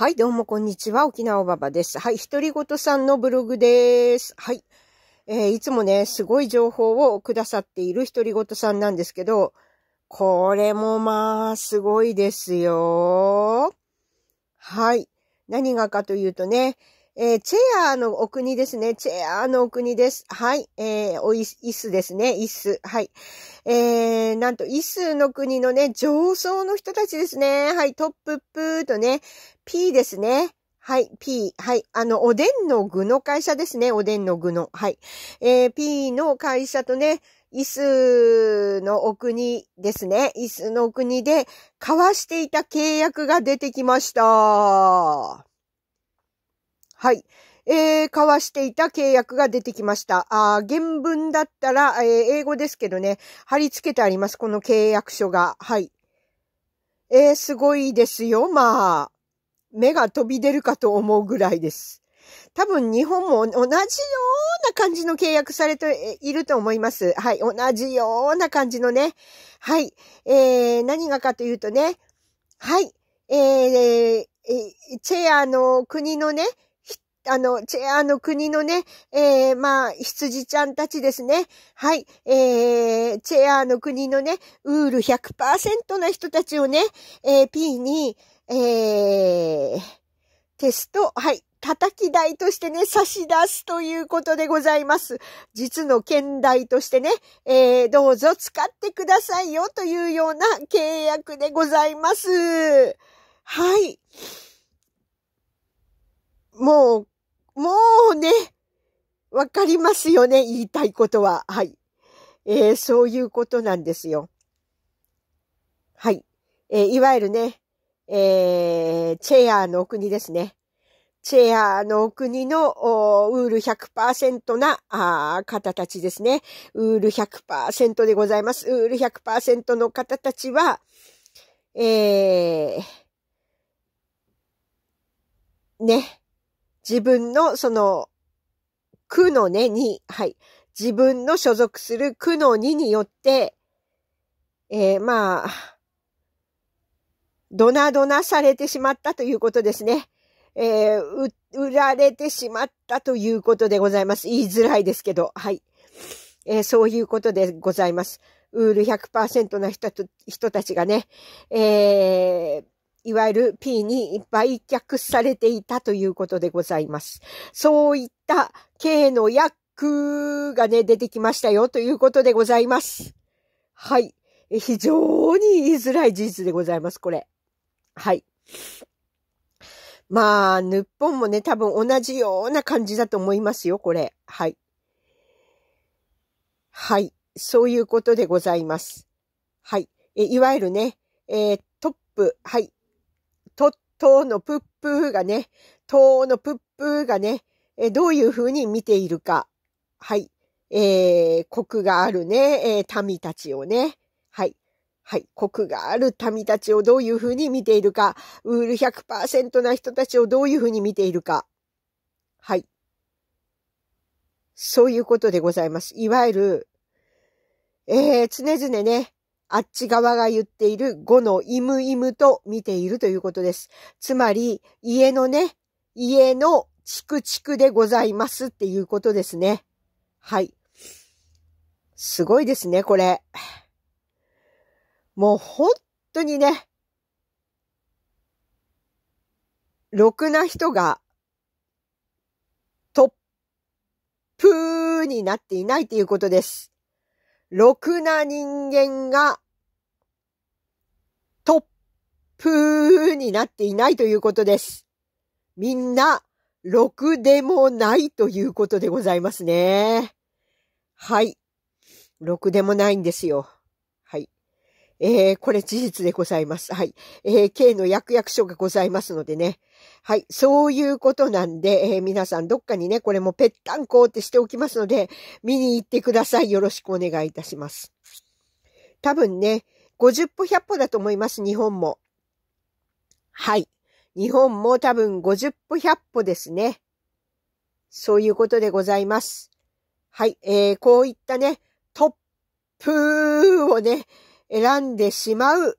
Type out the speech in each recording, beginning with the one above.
はい、どうもこんにちは。沖縄おばばです。はい、ひとりごとさんのブログです。はい。えー、いつもね、すごい情報をくださっているひとりごとさんなんですけど、これもまあ、すごいですよ。はい。何がかというとね、えー、チェアーのお国ですね。チェアーのお国です。はい。えー、おい、イスですね。イス。はい。えー、なんと、イスの国のね、上層の人たちですね。はい。トッププーとね、P ですね。はい、P。はい。あの、おでんの具の会社ですね。おでんの具の。はい。えー、P の会社とね、イスのお国ですね。イスのお国で交わしていた契約が出てきました。はい。えー、交わしていた契約が出てきました。あ原文だったら、えー、英語ですけどね、貼り付けてあります。この契約書が。はい。えー、すごいですよ。まあ、目が飛び出るかと思うぐらいです。多分日本も同じような感じの契約されていると思います。はい。同じような感じのね。はい。えー、何がかというとね。はい。えー、えー、チェアの国のね、あの、チェアの国のね、えー、まあ、羊ちゃんたちですね。はい。えー、チェアの国のね、ウール100%の人たちをね、えー、P に、えー、テスト、はい、叩き台としてね、差し出すということでございます。実の兼題としてね、えー、どうぞ使ってくださいよというような契約でございます。はい。もう、もうね、わかりますよね、言いたいことは。はい。えー、そういうことなんですよ。はい。えー、いわゆるね、えー、チェアーの国ですね。チェアーの国のウール100%な方たちですね。ウール100%でございます。ウール100%の方たちは、えー、ね、自分のその、区のねに、はい、自分の所属する区の2によって、えー、まあ、ドナドナされてしまったということですね。えー、売られてしまったということでございます。言いづらいですけど、はい。えー、そういうことでございます。ウール100%の人と、人たちがね、えー、いわゆる P に売却されていたということでございます。そういった K の役がね、出てきましたよということでございます。はい。非常に言いづらい事実でございます、これ。はい。まあ、日本もね、多分同じような感じだと思いますよ、これ。はい。はい。そういうことでございます。はい。えいわゆるね、えー、トップ、はい。とっとのぷっぷーがね、とのぷっぷーがね、えどういうふうに見ているか。はい。えー、国があるね、えー、民たちをね。はい。はい。国がある民たちをどういうふうに見ているか。ウール100%な人たちをどういうふうに見ているか。はい。そういうことでございます。いわゆる、えー、常々ね、あっち側が言っている語のイムイムと見ているということです。つまり、家のね、家のチクチクでございますっていうことですね。はい。すごいですね、これ。もう本当にね、ろくな人がトップになっていないということです。ろくな人間がプーになっていないということです。みんな、ろくでもないということでございますね。はい。ろくでもないんですよ。はい。えー、これ事実でございます。はい。えー、K の役役所がございますのでね。はい。そういうことなんで、えー、皆さんどっかにね、これもぺったんこってしておきますので、見に行ってください。よろしくお願いいたします。多分ね、50歩100歩だと思います。日本も。はい。日本も多分50歩100歩ですね。そういうことでございます。はい。えー、こういったね、トップをね、選んでしまう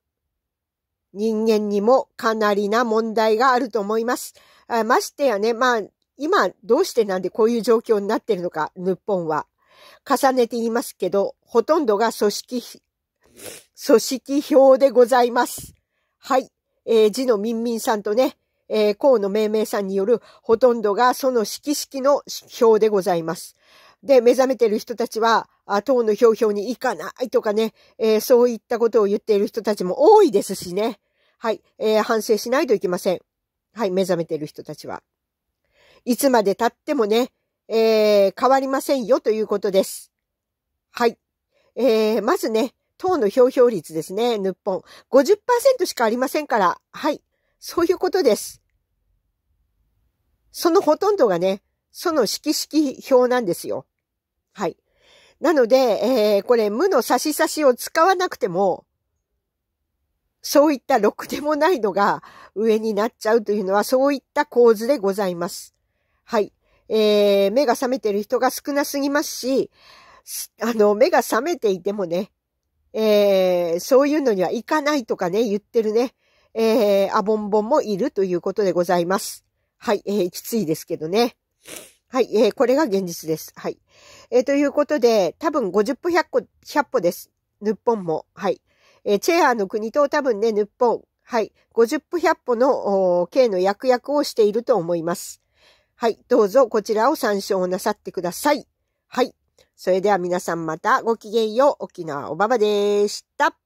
人間にもかなりな問題があると思います。あましてやね、まあ、今どうしてなんでこういう状況になってるのか、日本は。重ねて言いますけど、ほとんどが組織、組織票でございます。はい。えー、字のみんみんさんとね、えー、河野命名さんによるほとんどがその式式の表でございます。で、目覚めてる人たちは、あ党の表表に行かないとかね、えー、そういったことを言っている人たちも多いですしね。はい、えー、反省しないといけません。はい、目覚めてる人たちは。いつまで経ってもね、えー、変わりませんよということです。はい。えー、まずね、党の票票率ですね、日本。50%しかありませんから、はい。そういうことです。そのほとんどがね、その色式表なんですよ。はい。なので、えー、これ、無の差し差しを使わなくても、そういったろくでもないのが上になっちゃうというのは、そういった構図でございます。はい。えー、目が覚めてる人が少なすぎますし、あの、目が覚めていてもね、えー、そういうのには行かないとかね、言ってるね、えー、アボンボンもいるということでございます。はい、えー、きついですけどね。はい、えー、これが現実です。はい。えー、ということで、多分50歩100歩、100歩です。日本も。はい。えー、チェアの国と多分ね、日本、はい、50歩100歩の、刑の役役をしていると思います。はい、どうぞこちらを参照なさってください。はい。それでは皆さんまたごきげんよう。沖縄おばばでした。